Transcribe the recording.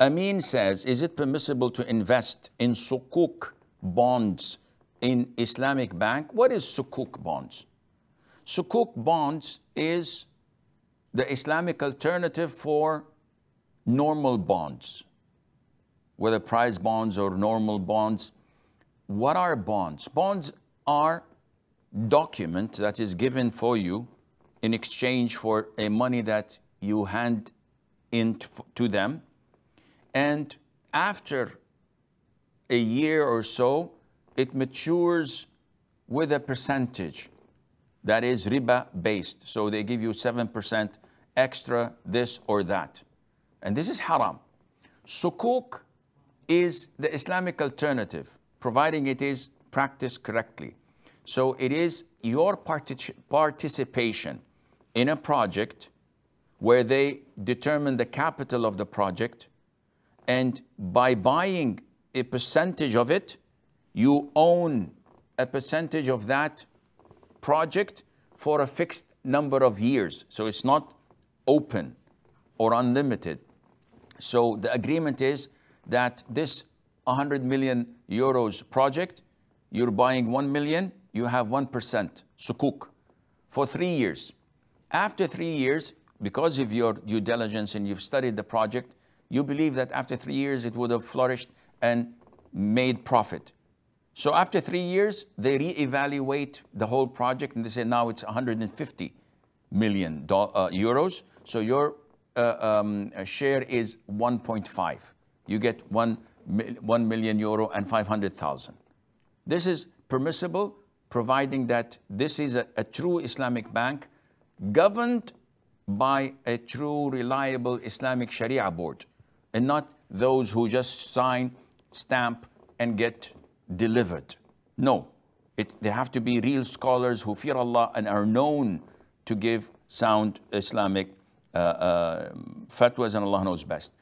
Amin says, is it permissible to invest in sukuk bonds in Islamic Bank? What is sukuk bonds? Sukuk bonds is the Islamic alternative for normal bonds, whether price bonds or normal bonds. What are bonds? Bonds are document that is given for you in exchange for a money that you hand in to them and after a year or so, it matures with a percentage that is riba based. So they give you 7% extra this or that. And this is haram. Sukuk is the Islamic alternative, providing it is practiced correctly. So it is your partic participation in a project where they determine the capital of the project and by buying a percentage of it, you own a percentage of that project for a fixed number of years. So it's not open or unlimited. So the agreement is that this 100 million euros project, you're buying 1 million, you have 1% sukuk for three years. After three years, because of your due diligence and you've studied the project, you believe that after three years it would have flourished and made profit. So after three years, they reevaluate the whole project and they say now it's 150 million uh, euros. So your uh, um, share is 1.5. You get 1, 1 million euro and 500,000. This is permissible, providing that this is a, a true Islamic bank governed by a true, reliable Islamic Sharia board and not those who just sign, stamp, and get delivered. No, it, they have to be real scholars who fear Allah and are known to give sound Islamic uh, uh, fatwas, and Allah knows best.